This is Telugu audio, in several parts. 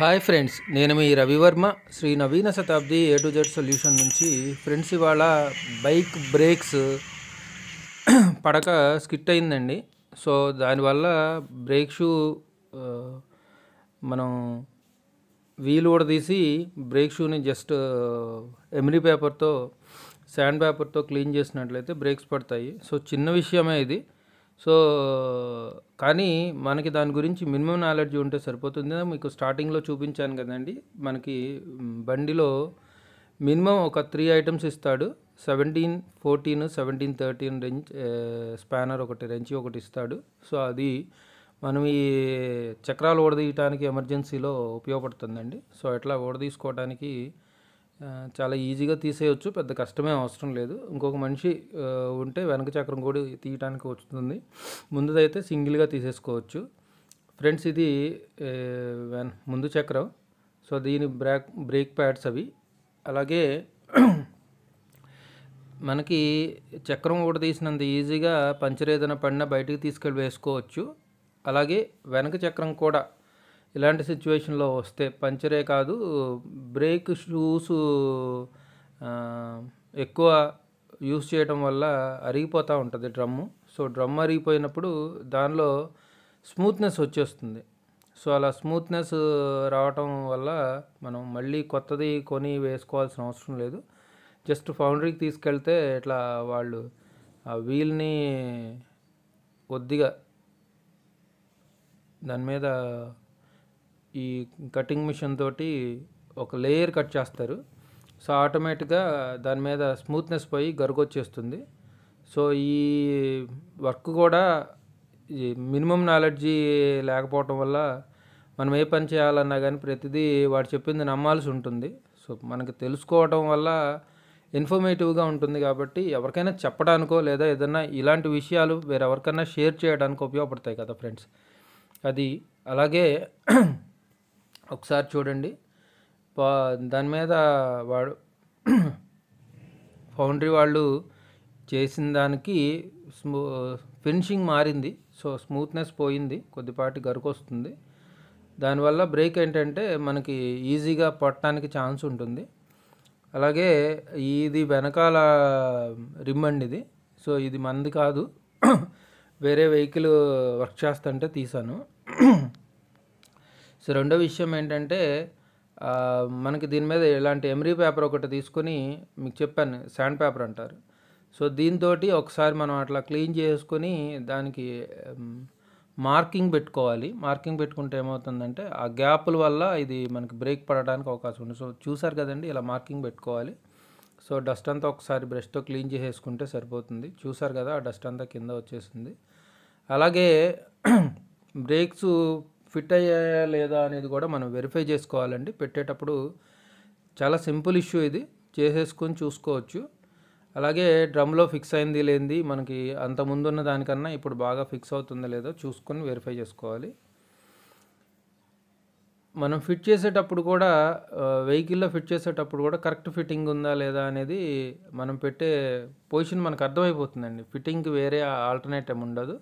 హాయ్ ఫ్రెండ్స్ నేను మీ Ravivarma Shri Naveena Shatabdi A to Z solution నుంచి ఫ్రెండ్స్ ఇవాళ బైక్ బ్రేక్స్ పడక స్కిట్ అయిందండి సో దానివల్ల బ్రేక్ షూ మనం వీల్ తీసి బ్రేక్ షూని జస్ట్ ఎమరీ పేపర్తో శాండ్ పేపర్తో క్లీన్ చేసినట్లయితే బ్రేక్స్ పడతాయి సో చిన్న విషయమే ఇది సో కానీ మనకి దాని గురించి మినిమం నాలెడ్జ్ ఉంటే సరిపోతుంది మీకు స్టార్టింగ్లో చూపించాను కదండి మనకి బండిలో మినిమం ఒక త్రీ ఐటమ్స్ ఇస్తాడు seventeen fourteen seventeen thirteen wrench spanner ఒకటి రెంచి ఒకటి ఇస్తాడు సో అది మనం ఈ చక్రాలు ఓడదీయటానికి ఎమర్జెన్సీలో ఉపయోగపడుతుందండి సో ఎట్లా ఓడదీసుకోవడానికి చాలా ఈజీగా తీసేయచ్చు పెద్ద కష్టమే అవసరం లేదు ఇంకొక మనిషి ఉంటే వెనక చక్రం కూడా తీయటానికి వస్తుంది ముందుదైతే సింగిల్గా తీసేసుకోవచ్చు ఫ్రెండ్స్ ఇది ముందు చక్రం సో దీని బ్రేక్ బ్రేక్ ప్యాడ్స్ అవి అలాగే మనకి చక్రం కూడా తీసినంత ఈజీగా పంచర్ ఏదైనా పడినా బయటికి తీసుకెళ్ళి వేసుకోవచ్చు అలాగే వెనక చక్రం కూడా ఇలాంటి సిచ్యువేషన్లో వస్తే పంచరే కాదు బ్రేక్ షూస్ ఎక్కువ యూస్ చేయడం వల్ల అరిగిపోతూ ఉంటుంది డ్రమ్ము సో డ్రమ్ అరిగిపోయినప్పుడు దానిలో స్మూత్నెస్ వచ్చేస్తుంది సో అలా స్మూత్నెస్ రావటం వల్ల మనం మళ్ళీ కొత్తది కొని వేసుకోవాల్సిన అవసరం లేదు జస్ట్ ఫౌండరీకి తీసుకెళ్తే ఇట్లా వాళ్ళు ఆ వీల్ని కొద్దిగా దాని మీద ఈ కటింగ్ మిషన్ తోటి ఒక లేయర్ కట్ చేస్తారు సో ఆటోమేటిక్గా దాని మీద స్మూత్నెస్ పోయి గరుగొచ్చేస్తుంది సో ఈ వర్క్ కూడా మినిమం నాలెడ్జీ లేకపోవటం వల్ల మనం ఏ పని చేయాలన్నా కానీ ప్రతిదీ వాడు చెప్పింది నమ్మాల్సి ఉంటుంది సో మనకు తెలుసుకోవటం వల్ల ఇన్ఫర్మేటివ్గా ఉంటుంది కాబట్టి ఎవరికైనా చెప్పడానికో లేదా ఏదైనా ఇలాంటి విషయాలు వేరెవరికైనా షేర్ చేయడానికి ఉపయోగపడతాయి కదా ఫ్రెండ్స్ అది అలాగే ఒకసారి చూడండి దాని మీద వాడు ఫౌండరీ వాళ్ళు చేసిన దానికి స్మూ ఫినిషింగ్ మారింది సో స్మూత్నెస్ పోయింది కొద్దిపాటి గరుకొస్తుంది దానివల్ల బ్రేక్ ఏంటంటే మనకి ఈజీగా పట్టడానికి ఛాన్స్ ఉంటుంది అలాగే ఇది వెనకాల రిమ్ అండి ఇది సో ఇది మంది కాదు వేరే వెహికల్ వర్క్ చేస్తుంటే తీసాను సో రెండో విషయం ఏంటంటే మనకి దీని మీద ఇలాంటి ఎమరీ పేపర్ ఒకటి తీసుకొని మీకు చెప్పాను శాండ్ పేపర్ అంటారు సో దీంతో ఒకసారి మనం అట్లా క్లీన్ చేసుకొని దానికి మార్కింగ్ పెట్టుకోవాలి మార్కింగ్ పెట్టుకుంటే ఏమవుతుందంటే ఆ గ్యాపుల వల్ల ఇది మనకి బ్రేక్ పడడానికి అవకాశం ఉంది సో చూసారు కదండి ఇలా మార్కింగ్ పెట్టుకోవాలి సో డస్ట్ అంతా ఒకసారి బ్రష్తో క్లీన్ చేసేసుకుంటే సరిపోతుంది చూసారు కదా ఆ డస్ట్ అంతా కింద వచ్చేసింది అలాగే బ్రేక్స్ ఫిట్ అయ్యాయా లేదా అనేది కూడా మనం వెరిఫై చేసుకోవాలండి పెట్టేటప్పుడు చాలా సింపుల్ ఇష్యూ ఇది చేసేసుకొని చూసుకోవచ్చు అలాగే డ్రమ్లో ఫిక్స్ అయింది లేనిది మనకి అంత ముందున్న దానికన్నా ఇప్పుడు బాగా ఫిక్స్ అవుతుందో లేదో చూసుకొని వెరిఫై చేసుకోవాలి మనం ఫిట్ చేసేటప్పుడు కూడా వెహికల్లో ఫిట్ చేసేటప్పుడు కూడా కరెక్ట్ ఫిట్టింగ్ ఉందా లేదా అనేది మనం పెట్టే పొజిషన్ మనకు అర్థమైపోతుందండి ఫిట్టింగ్కి వేరే ఆల్టర్నేటివ్ ఉండదు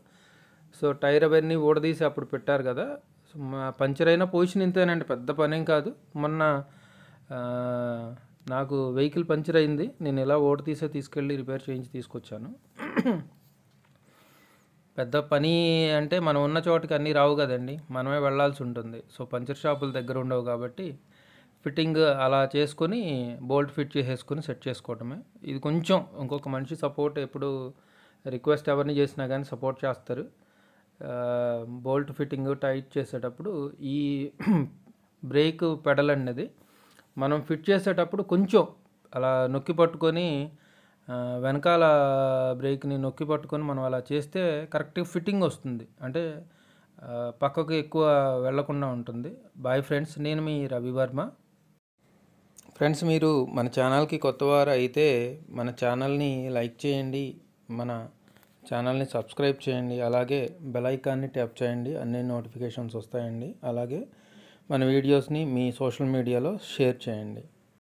సో టైర్ అవన్నీ ఊడదీసి అప్పుడు పెట్టారు కదా పంచర్ అయిన పొజిషన్ ఇంతేనండి పెద్ద పనేం కాదు మొన్న నాకు వెహికల్ పంచర్ అయింది నేను ఇలా ఓటు తీసే తీసుకెళ్ళి రిపేర్ చేయించి తీసుకొచ్చాను పెద్ద పని అంటే మనం ఉన్న చోటుకి అన్నీ రావు కదండి మనమే వెళ్ళాల్సి ఉంటుంది సో పంచర్ షాపుల దగ్గర ఉండవు కాబట్టి ఫిట్టింగ్ అలా చేసుకొని బోల్ట్ ఫిట్ చేసేసుకొని సెట్ చేసుకోవటమే ఇది కొంచెం ఇంకొక మనిషి సపోర్ట్ ఎప్పుడు రిక్వెస్ట్ ఎవరిని చేసినా కానీ సపోర్ట్ చేస్తారు బోల్ట్ ఫిట్టింగ్ టైట్ చేసేటప్పుడు ఈ బ్రేక్ పెడల్ అనేది మనం ఫిట్ చేసేటప్పుడు కొంచెం అలా నొక్కి పట్టుకొని వెనకాల బ్రేక్ని నొక్కి పట్టుకొని మనం అలా చేస్తే కరెక్ట్గా ఫిట్టింగ్ వస్తుంది అంటే పక్కకు ఎక్కువ వెళ్లకుండా ఉంటుంది బాయ్ ఫ్రెండ్స్ నేను మీ రవి వర్మ ఫ్రెండ్స్ మీరు మన ఛానల్కి కొత్తవారు అయితే మన ఛానల్ని లైక్ చేయండి మన ఛానల్ని సబ్స్క్రైబ్ చేయండి అలాగే బెలైకాన్ని ట్యాప్ చేయండి అన్ని నోటిఫికేషన్స్ వస్తాయండి అలాగే మన వీడియోస్ని మీ సోషల్ మీడియాలో షేర్ చేయండి